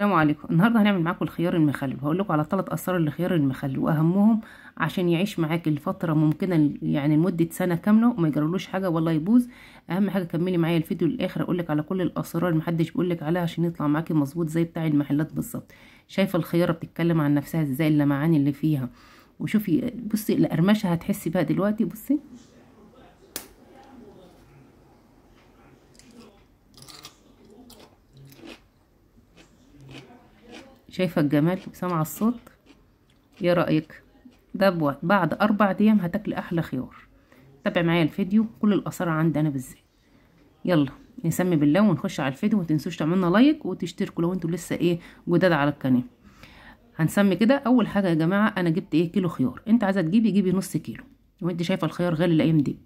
السلام عليكم النهارده هنعمل معاكم الخيار المخلل هقول لكم على ثلاث اسرار للخيار المخلل واهمهم عشان يعيش معاك الفتره ممكنه يعني لمده سنه كامله وما يجرلوش حاجه ولا يبوظ اهم حاجه كملي معايا الفيديو للاخر اقول لك على كل الاسرار محدش بيقول لك عليها عشان يطلع معاكي مظبوط زي بتاع المحلات بالظبط شايفه الخياره بتتكلم عن نفسها ازاي اللمعان اللي فيها وشوفي بصي القرمشه هتحسي بيها دلوقتي بصي شايفه الجمال سامعه الصوت ايه رايك ده بعد اربع ايام هتاكلي احلى خيار تابع معايا الفيديو كل الاثار عندي انا بالذات يلا نسمي بالله ونخش على الفيديو ومتنسوش تعملنا لايك وتشتركوا لو انتوا لسه ايه جداد على القناه هنسمي كده اول حاجه يا جماعه انا جبت ايه كيلو خيار انت عايزه تجيبي جيبي نص كيلو وانت شايفه الخيار غالي الايام دي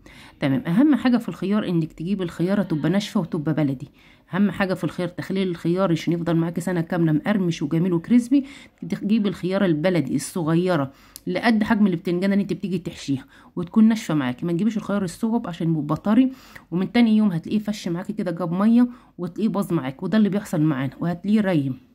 تمام اهم حاجه في الخيار انك تجيب الخياره تبقى ناشفه وتبقى بلدي اهم حاجه في الخيار تخليل الخيار عشان يفضل معاكي سنه كامله مقرمش وجميل وكريسبي تجيب الخياره البلدي الصغيره اللي قد حجم البتنجانه اللي انت بتيجي تحشيها وتكون ناشفه معاكي ما تجيبيش الخيار الصغب عشان يبقى طري ومن تاني يوم هتلاقيه فش معاكي كده جاب ميه وتلاقيه باظ معاك وده اللي بيحصل معانا وهتلاقيه ريم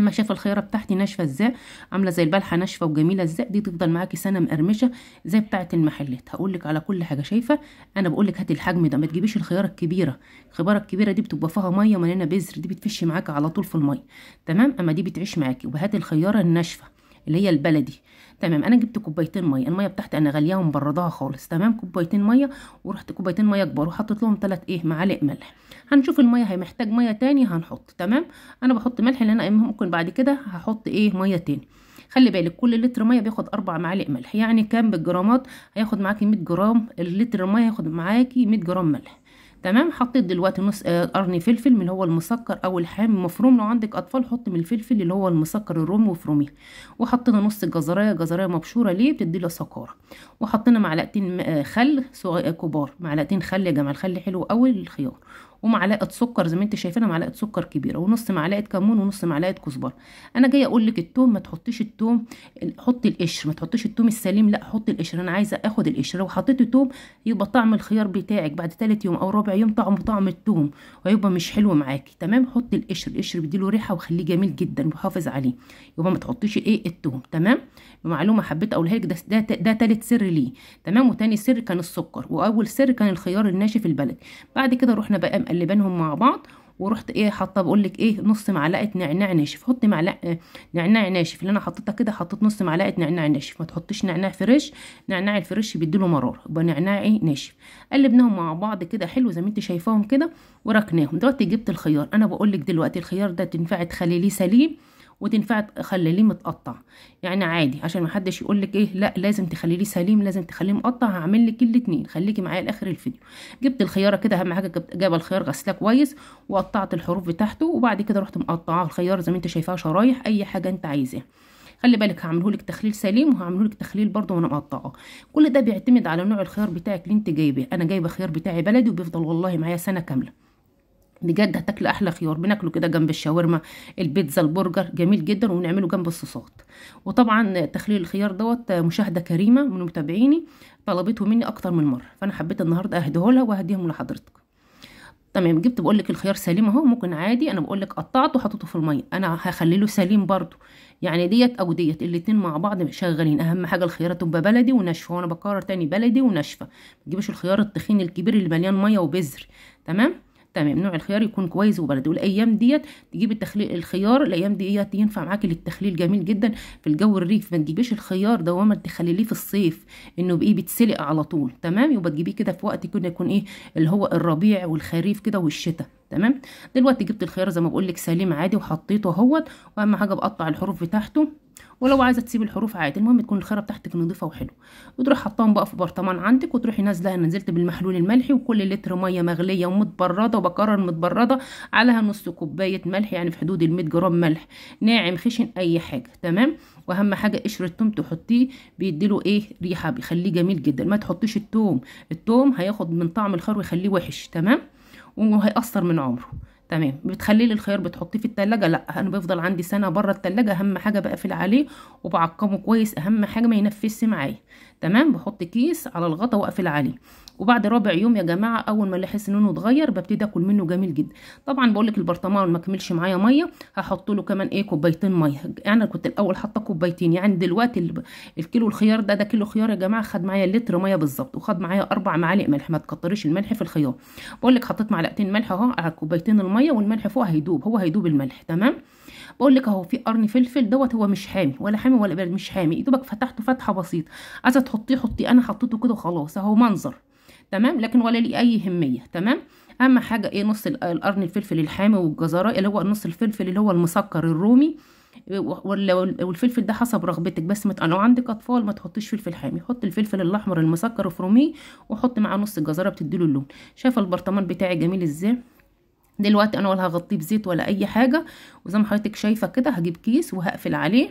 اما شايفه الخياره بتاعتي ناشفه ازاي عامله زي البلحه ناشفه وجميله ازاي دي تفضل معاكي سنه مقرمشه زي بتاعه المحلات هقول لك على كل حاجه شايفه انا بقول لك هاتي الحجم ده ما تجيبيش الخياره الكبيره الخياره الكبيره دي بتبقى فيها ميه مليانه بذر دي بتفش معاكي على طول في الميه تمام اما دي بتعيش معاكي وهاتي الخياره الناشفه اللي هي البلدي تمام انا جبت كوبايتين ميه الميه بتاعتي انا غلياهم ومبردها خالص تمام كوبايتين ميه ورحت كوبايتين ميه كبار وحطيت لهم ثلاث ايه معالق ملح هنشوف الميه محتاج ميه تاني هنحط تمام انا بحط ملح لان انا ممكن بعد كده هحط ايه ميه تاني خلي بالك كل لتر ميه بياخد اربع معالق ملح يعني كام بالجرامات هياخد معاكي 100 جرام اللتر الميه هياخد معاكي 100 جرام ملح تمام حطيت دلوقتي نص آه، قرن فلفل من اللي هو المسكر او الحام مفروم لو عندك اطفال حط من الفلفل اللي هو المسكر الرومي وفروميه وحطينا نص جزرايه جزرايه مبشوره ليه بتدي سكاره وحطينا معلقتين آه، خل كبار معلقتين خل يا جماعه الخل حلو قوي للخيار ومعلقه سكر زي ما انت شايفينها معلقه سكر كبيره ونص معلقه كمون ونص معلقه كزبره انا جايه اقول لك التوم ما تحطيش التوم حطي القشر ما تحطيش التوم السليم لا حطي القشر انا عايزه اخد القشر لو حطيتي توم يبقى طعم الخيار بتاعك بعد ثالث يوم او رابع يوم طعمه طعم التوم وهيبقى مش حلو معاكي تمام حطي القشر القشر بيديله ريحه وخليه جميل جدا وحافظ عليه يبقى ما تحطيش ايه التوم تمام معلومه حبيت اقولها لك ده ده, ده تالت سر ليه تمام وتاني سر كان السكر واول سر كان الخيار الناشف البلدي بعد كده رحنا بقى مقلبينهم مع بعض ورحت ايه حاطه بقول لك ايه نص معلقه نعناع ناشف حطي معلقه نعناع ناشف اللي انا حطيتها كده حطيت نص معلقه نعناع ناشف ما تحطيش نعناع فريش نعناع الفريش بيديله مراره يبقى نعناعي ناشف قلبناهم مع بعض كده حلو زي ما انت شايفاهم كده وركناهم دلوقتي جبت الخيار انا بقول لك دلوقتي الخيار ده تنفع تخليه سليم وتنفع تخليه متقطع يعني عادي عشان محدش يقول لك ايه لا لازم تخليه سليم لازم تخليه مقطع هعمل لك الاثنين خليكي معايا لاخر الفيديو جبت الخياره كده اهم حاجه جبت الخيار غسلاه كويس وقطعت الحروف بتاعته وبعد كده رحت مقطعه الخيار زي ما انت شايفاه شرايح اي حاجه انت عايزاها خلي بالك هعمله لك تخليل سليم وهعمله لك تخليل برضه وانا مقطعه كل ده بيعتمد على نوع الخيار بتاعك اللي انت جايبه انا جايبه خيار بتاعي بلدي وبيفضل والله معايا سنه كامله بجد هتاكل احلى خيار بناكله كده جنب الشاورما البيتزا البرجر جميل جدا ونعمله جنب الصوصات وطبعا تخليل الخيار دوت مشاهده كريمه من متابعيني طلبته مني اكتر من مره فانا حبيت النهارده اهديه لها وهديهم لحضرتك تمام جبت بقول لك الخيار سليم اهو ممكن عادي انا بقول لك قطعته وحطيته في الميه انا هخليله سليم برضو يعني ديت او ديت الاثنين مع بعض شغالين اهم حاجه الخيار تبقى بلدي وناشفه وانا بكرر تاني بلدي وناشفه ما تجيبش الخيار التخين الكبير اللي مليان ميه وبذر تمام تمام نوع الخيار يكون كويس وبرد والايام ديت تجيب التخليل الخيار الايام ديت ينفع معاكي للتخليل جميل جدا في الجو الريف ما تجيبيش الخيار دوما تخليليه في الصيف انه بايه بيتسلق على طول تمام يبقى تجيبيه كده في وقت كده يكون ايه اللي هو الربيع والخريف كده والشتاء تمام دلوقتي جبت الخيار زي ما بقول لك سليم عادي وحطيته اهوت واهم حاجه بقطع الحروف بتاعته ولو عايزه تسيب الحروف عادي المهم تكون الخيره بتاعتك نظيفه وحلوه وتروح حطاهم بقى في برطمان عندك وتروحي نازله انا نزلت بالمحلول الملحي وكل لتر ميه مغليه ومتبرده وبكرر متبرده عليها نص كوبايه ملح يعني في حدود ال 100 جرام ملح ناعم خشن اي حاجه تمام واهم حاجه قشر التوم تحطيه بيديله ايه ريحه بيخليه جميل جدا ما تحطيش التوم التوم هياخد من طعم الخر ويخليه وحش تمام وهيأثر من عمره تمام لي الخيار بتحطيه في التلاجة لا انا بيفضل عندي سنه بره التلاجة اهم حاجه بقفل عليه وبعقمه كويس اهم حاجه ما ينفسش معايا تمام بحط كيس على الغطا واقفل عليه وبعد رابع يوم يا جماعه اول ما احس ان لونه اتغير ببتدي اكل منه جميل جدا طبعا بقول لك البرطمان ما كملش معايا ميه هحط له كمان ايه كوبايتين ميه يعني كنت الاول حاطه كوبايتين يعني دلوقتي الكيلو الخيار ده ده كيلو خيار يا جماعه خد معايا لتر ميه بالظبط وخد معايا اربع معالق ملح ما تكتريش الملح في الخيار بقول لك حطيت معلقتين ملح اهو على كوبايتين الميه والملح فوق هيدوب هو هيدوب الملح تمام بقول لك اهو في قرن فلفل دوت هو مش حامي ولا حامي ولا بارد مش حامي يا دوبك فتحته فتحه بسيط عايزه تحطيه حطيه انا حطيته كده وخلاص اهو منظر تمام لكن ولا ليه اي اهميه تمام اهم حاجه ايه نص القرن الفلفل الحامي والجزره اللي هو نص الفلفل اللي هو المسكر الرومي والفلفل ده حسب رغبتك بس مت... لو عندك اطفال ما تحطيش فلفل حامي حط الفلفل الاحمر المسكر الفرومي وحط معاه نص الجزره بتديله اللون شايفه البرطمان بتاعي جميل ازاي دلوقتي انا ولا هغطيه بزيت ولا اي حاجه وزي ما حضرتك شايفه كده هجيب كيس وهقفل عليه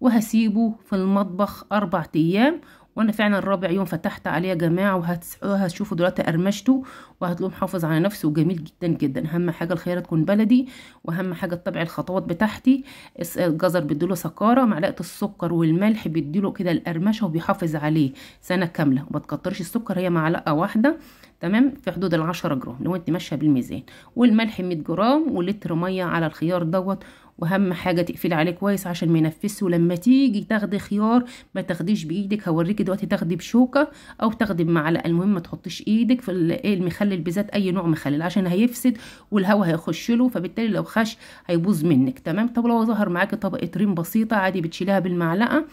وهسيبه في المطبخ اربع ايام وانا فعلا رابع يوم فتحت عليه يا جماعه وهتشوفوا دلوقتي قرمشته وهتلاقوه محافظ على نفسه وجميل جدا جدا اهم حاجه الخياره تكون بلدي واهم حاجه تطبع الخطوات بتاعتي الجزر بيديله سكاره معلقه السكر والملح بيديله كده القرمشه وبيحافظ عليه سنه كامله وما تكترش السكر هي معلقه واحده تمام في حدود العشرة جرام لو انت ماشيه بالميزان والملح 100 جرام ولتر ميه على الخيار دوت واهم حاجه تقفلي عليه كويس عشان ما ينفسش ولما تيجي تاخدي خيار ما تاخديش بايدك هوريكي دلوقتي تاخدي بشوكه او تاخدي بمعلقه المهم ما تحطيش ايدك في إيه، المخلل بالذات اي نوع مخلل عشان هيفسد والهواء هيخش له فبالتالي لو خش هيبوظ منك تمام طب لو ظهر معاكي طبقه ريم بسيطه عادي بتشيلها بالمعلقه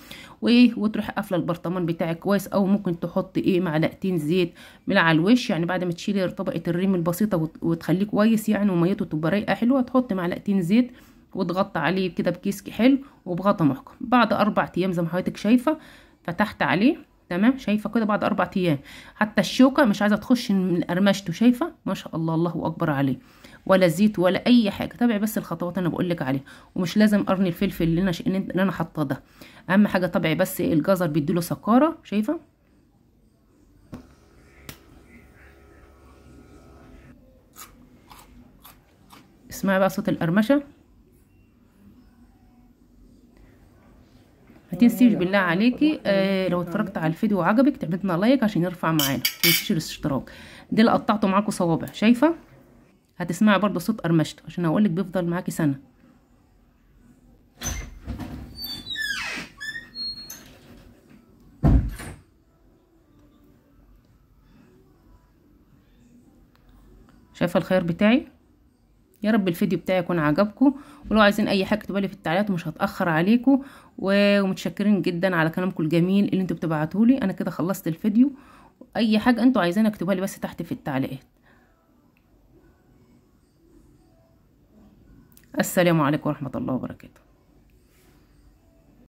وايه وتروحي قافله البرطمان بتاعك كويس او ممكن تحطي ايه معلقتين زيت من على الوش يعني بعد ما تشيلي طبقه الريم البسيطه وتخليه كويس يعني وميته تبقى رايقه حلوه تحطي معلقتين زيت واتغطى عليه كده بكيس حلو وبغطى محكم بعد اربع ايام زي ما حضرتك شايفه فتحت عليه تمام شايفه كده بعد اربع ايام حتى الشوكه مش عايزه تخش من قرمشته شايفه ما شاء الله الله اكبر عليه ولا زيت ولا اي حاجه تابعي بس الخطوات انا بقول لك عليها ومش لازم قرن الفلفل اللي انا ش... اللي انا حاطاه ده اهم حاجه طبعي بس الجزر بيديله سكاره شايفه اسمعي بقى صوت القرمشه تنسيش بالله عليكي آه لو اتفرجت على الفيديو وعجبك تعمل لايك عشان يرفع معانا متنسيش الاشتراك دي اللي قطعته معاكم صوابع شايفه هتسمعي برضو صوت قرمشته عشان هقول لك بيفضل معاكي سنه شايفه الخيار بتاعي يا رب الفيديو بتاعي يكون عجبكم ولو عايزين اي حاجه اكتبوا لي في التعليقات ومش هتاخر عليكم ومتشكرين جدا على كلامكم الجميل اللي انتوا بتبعتوه لي انا كده خلصت الفيديو اي حاجه انتوا عايزين اكتبوها لي بس تحت في التعليقات السلام عليكم ورحمه الله وبركاته